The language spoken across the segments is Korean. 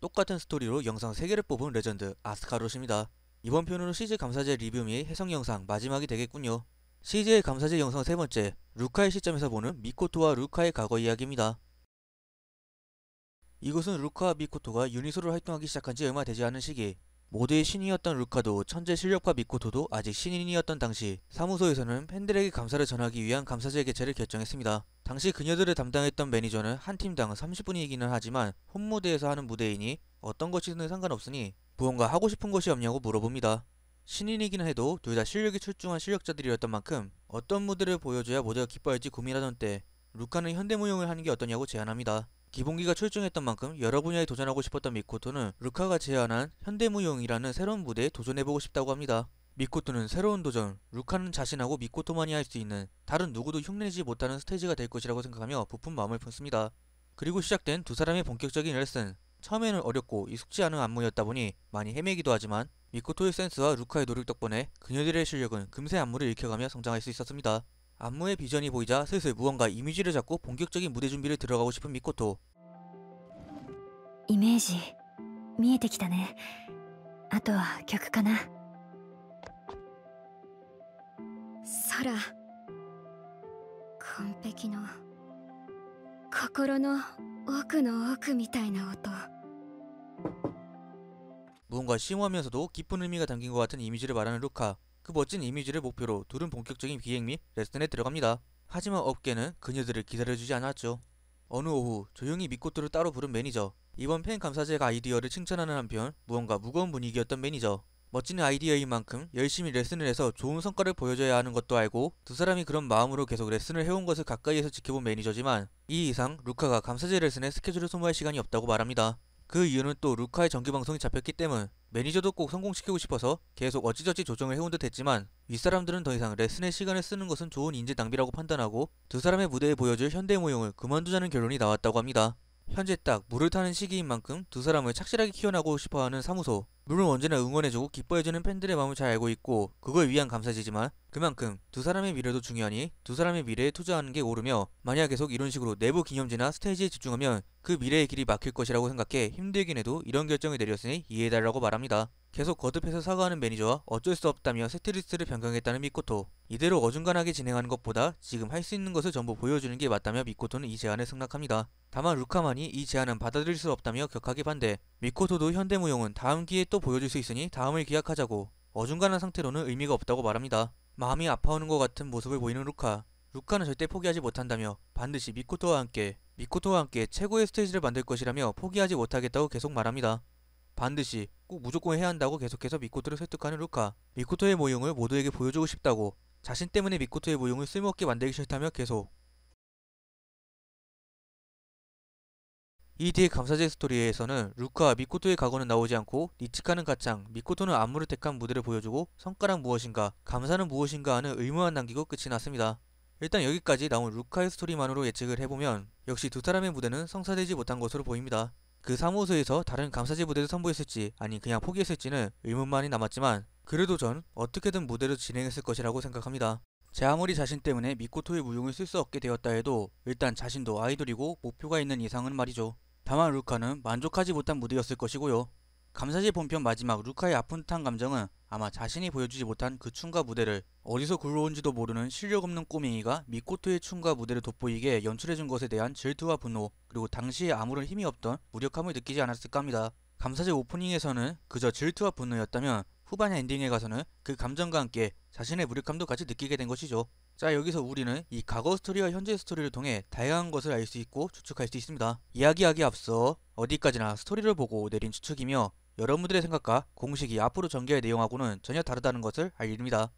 똑같은 스토리로 영상 3개를 뽑은 레전드 아스카롯입니다. 이번 편으로 CG 감사제 리뷰 및 해석 영상 마지막이 되겠군요. CJ 감사제 영상 세 번째, 루카의 시점에서 보는 미코토와 루카의 과거 이야기입니다. 이곳은 루카와 미코토가 유닛으로 활동하기 시작한 지 얼마 되지 않은 시기, 모두의 신이었던 루카도 천재 실력과 미코토도 아직 신인이었던 당시 사무소에서는 팬들에게 감사를 전하기 위한 감사제 개최를 결정했습니다. 당시 그녀들을 담당했던 매니저는 한 팀당 30분이기는 하지만 홈무대에서 하는 무대이니 어떤 것이든 상관없으니 무언가 하고 싶은 것이 없냐고 물어봅니다. 신인이긴 해도 둘 다 실력이 출중한 실력자들이었던 만큼 어떤 무대를 보여줘야 모두가 기뻐할지 고민하던 때 루카는 현대무용을 하는 게 어떠냐고 제안합니다. 기본기가 출중했던 만큼 여러 분야에 도전하고 싶었던 미코토는 루카가 제안한 현대무용이라는 새로운 무대에 도전해보고 싶다고 합니다. 미코토는 새로운 도전, 루카는 자신하고 미코토만이 할 수 있는 다른 누구도 흉내내지 못하는 스테이지가 될 것이라고 생각하며 부푼 마음을 품습니다. 그리고 시작된 두 사람의 본격적인 레슨. 처음에는 어렵고 익숙지 않은 안무였다 보니 많이 헤매기도 하지만 미코토의 센스와 루카의 노력 덕분에 그녀들의 실력은 금세 안무를 익혀가며 성장할 수 있었습니다. 안무의 비전이 보이자 슬슬 무언가 이미지를 잡고 본격적인 무대 준비를 들어가고 싶은 미코토. 이미지, 見えてきたね.あとは曲かな. 서라, 完璧の心の奥の奥みたいな音 무언가 심오하면서도 깊은 의미가 담긴 것 같은 이미지를 말하는 루카 그 멋진 이미지를 목표로 둘은 본격적인 비행 및 레슨에 들어갑니다. 하지만 업계는 그녀들을 기다려주지 않았죠. 어느 오후 조용히 미코토를 따로 부른 매니저 이번 팬 감사제가 아이디어를 칭찬하는 한편 무언가 무거운 분위기였던 매니저 멋진 아이디어인 만큼 열심히 레슨을 해서 좋은 성과를 보여줘야 하는 것도 알고 두 사람이 그런 마음으로 계속 레슨을 해온 것을 가까이에서 지켜본 매니저지만 이 이상 루카가 감사제 레슨에 스케줄을 소모할 시간이 없다고 말합니다. 그 이유는 또 루카의 정규방송이 잡혔기 때문 매니저도 꼭 성공시키고 싶어서 계속 어찌저찌 조정을 해온 듯 했지만 윗사람들은 더 이상 레슨의 시간을 쓰는 것은 좋은 인재 낭비라고 판단하고 두 사람의 무대에 보여줄 현대 모형을 그만두자는 결론이 나왔다고 합니다. 현재 딱 물을 타는 시기인 만큼 두 사람을 착실하게 키워나고 싶어하는 사무소. 물론 언제나 응원해주고 기뻐해주는 팬들의 마음을 잘 알고 있고 그걸 위한 감사지지만 그만큼 두 사람의 미래도 중요하니 두 사람의 미래에 투자하는 게 옳으며 만약 계속 이런 식으로 내부 기념지나 스테이지에 집중하면 그 미래의 길이 막힐 것이라고 생각해 힘들긴 해도 이런 결정을 내렸으니 이해해달라고 말합니다. 계속 거듭해서 사과하는 매니저와 어쩔 수 없다며 세트리스트를 변경했다는 미코토. 이대로 어중간하게 진행하는 것보다 지금 할 수 있는 것을 전부 보여주는 게 맞다며 미코토는 이제안에 승낙합니다. 다만 루카만이 이 제안은 받아들일 수 없다며 격하게 반대. 미코토도 현대무용은 다음 기회에 또 보여줄 수 있으니 다음을 기약하자고 어중간한 상태로는 의미가 없다고 말합니다. 마음이 아파오는 것 같은 모습을 보이는 루카. 루카는 절대 포기하지 못한다며 반드시 미코토와 함께 미코토와 함께 최고의 스테이지를 만들 것이라며 포기하지 못하겠다고 계속 말합니다. 반드시 꼭 무조건 해야 한다고 계속해서 미코토를 설득하는 루카. 미코토의 모형을 모두에게 보여주고 싶다고. 자신 때문에 미코토의 모형을 쓸모없게 만들기 싫다며 계속. 이 뒤의 감사제 스토리에서는 루카와 미코토의 과거는 나오지 않고 니치카는 가창, 미코토는 안무를 택한 무대를 보여주고 성과란 무엇인가, 감사는 무엇인가 하는 의무만 남기고 끝이 났습니다. 일단 여기까지 나온 루카의 스토리만으로 예측을 해보면 역시 두 사람의 무대는 성사되지 못한 것으로 보입니다. 그 사무소에서 다른 감사지 무대를 선보였을지 아니 그냥 포기했을지는 의문만이 남았지만 그래도 전 어떻게든 무대를 진행했을 것이라고 생각합니다. 제 아무리 자신 때문에 미코토의 무용을 쓸 수 없게 되었다 해도 일단 자신도 아이돌이고 목표가 있는 이상은 말이죠. 다만 루카는 만족하지 못한 무대였을 것이고요. 감사지 본편 마지막 루카의 아픈 탄 감정은 아마 자신이 보여주지 못한 그 춤과 무대를 어디서 굴러온지도 모르는 실력 없는 꼬맹이가 미코토의 춤과 무대를 돋보이게 연출해준 것에 대한 질투와 분노 그리고 당시에 아무런 힘이 없던 무력함을 느끼지 않았을까 합니다. 감사제 오프닝에서는 그저 질투와 분노였다면 후반 엔딩에 가서는 그 감정과 함께 자신의 무력감도 같이 느끼게 된 것이죠. 자 여기서 우리는 이 과거 스토리와 현재 스토리를 통해 다양한 것을 알 수 있고 추측할 수 있습니다. 이야기하기 앞서 어디까지나 스토리를 보고 내린 추측이며 여러분들의 생각과 공식이 앞으로 전개할 내용하고는 전혀 다르다는 것을 알립니다.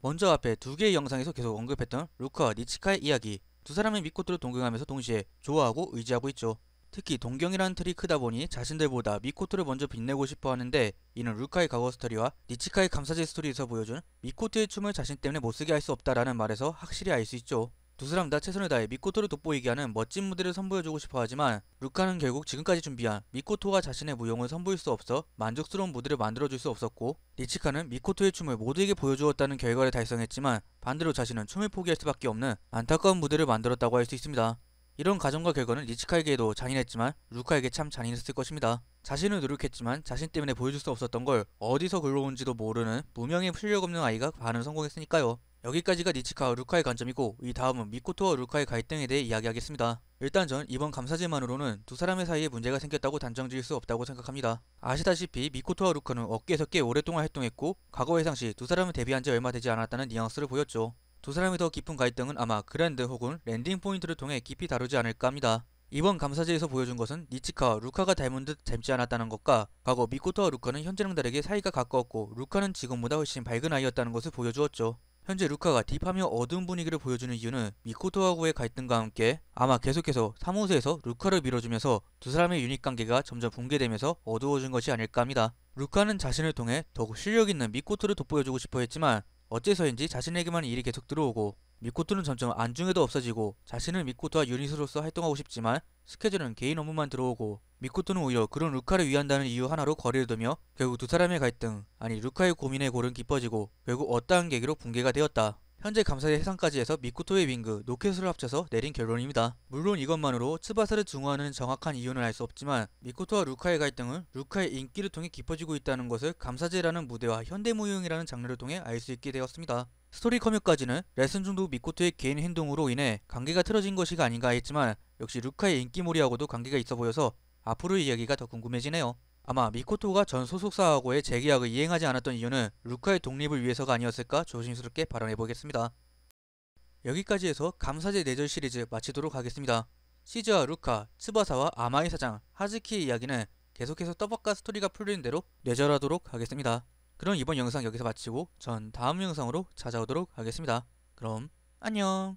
먼저 앞에 두 개의 영상에서 계속 언급했던 루카와 니치카의 이야기 두사람의 믿고 들어 동경하면서 동시에 좋아하고 의지하고 있죠. 특히 동경이라는 틀이 크다 보니 자신들보다 미코토를 먼저 빛내고 싶어 하는데 이는 루카의 가거 스토리와 니치카의 감사제 스토리에서 보여준 미코토의 춤을 자신 때문에 못쓰게 할 수 없다라는 말에서 확실히 알 수 있죠. 두 사람 다 최선을 다해 미코토를 돋보이게 하는 멋진 무대를 선보여주고 싶어 하지만 루카는 결국 지금까지 준비한 미코토가 자신의 무용을 선보일 수 없어 만족스러운 무대를 만들어줄 수 없었고 니치카는 미코토의 춤을 모두에게 보여주었다는 결과를 달성했지만 반대로 자신은 춤을 포기할 수밖에 없는 안타까운 무대를 만들었다고 할 수 있습니다. 이런 가정과 결과는 리치카에게도 잔인했지만 루카에게 참 잔인했을 것입니다. 자신은 노력했지만 자신 때문에 보여줄 수 없었던 걸 어디서 굴러온지도 모르는 무명의 실력 없는 아이가 반은 성공했으니까요. 여기까지가 니치카와 루카의 관점이고 이 다음은 미코토와 루카의 갈등에 대해 이야기하겠습니다. 일단 전 이번 감사제만으로는 두 사람의 사이에 문제가 생겼다고 단정 지을 수 없다고 생각합니다. 아시다시피 미코토와 루카는 어깨에서꽤 오랫동안 활동했고 과거 회상 시 두 사람은 데뷔한 지 얼마 되지 않았다는 뉘앙스를 보였죠. 두 사람이 더 깊은 갈등은 아마 그랜드 혹은 랜딩 포인트를 통해 깊이 다루지 않을까 합니다. 이번 감사제에서 보여준 것은 니츠카와 루카가 닮은 듯 닮지 않았다는 것과 과거 미코토와 루카는 현재랑 다르게 사이가 가까웠고 루카는 지금보다 훨씬 밝은 아이였다는 것을 보여주었죠. 현재 루카가 딥하며 어두운 분위기를 보여주는 이유는 미코토하고의 갈등과 함께 아마 계속해서 사무소에서 루카를 밀어주면서 두 사람의 유닛 관계가 점점 붕괴되면서 어두워진 것이 아닐까 합니다. 루카는 자신을 통해 더욱 실력 있는 미코토를 돋보여주고 싶어 했지만 어째서인지 자신에게만 일이 계속 들어오고 미코토는 점점 안중에도 없어지고 자신을 미코토와 유닛으로서 활동하고 싶지만 스케줄은 개인 업무만 들어오고 미코토는 오히려 그런 루카를 위한다는 이유 하나로 거리를 두며 결국 두 사람의 갈등 아니 루카의 고민에 골은 깊어지고 결국 어떠한 계기로 붕괴가 되었다. 현재 감사의 해상까지 해서 미쿠토의 윙그, 노켓을 합쳐서 내린 결론입니다. 물론 이것만으로 츠바사를 증오하는 정확한 이유는 알 수 없지만 미쿠토와 루카의 갈등은 루카의 인기를 통해 깊어지고 있다는 것을 감사제라는 무대와 현대무용이라는 장르를 통해 알 수 있게 되었습니다. 스토리 커뮤까지는 레슨 중도 미코토의 개인 행동으로 인해 관계가 틀어진 것이 가 아닌가 했지만 역시 루카의 인기몰이하고도 관계가 있어 보여서 앞으로의 이야기가 더 궁금해지네요. 아마 미코토가 전 소속사하고의 재계약을 이행하지 않았던 이유는 루카의 독립을 위해서가 아니었을까 조심스럽게 발언해보겠습니다. 여기까지 해서 감사제 내절 시리즈 마치도록 하겠습니다. 시즈와 루카, 츠바사와 아마이 사장, 하즈키의 이야기는 계속해서 떠박과 스토리가 풀리는 대로 뇌절하도록 하겠습니다. 그럼 이번 영상 여기서 마치고 전 다음 영상으로 찾아오도록 하겠습니다. 그럼 안녕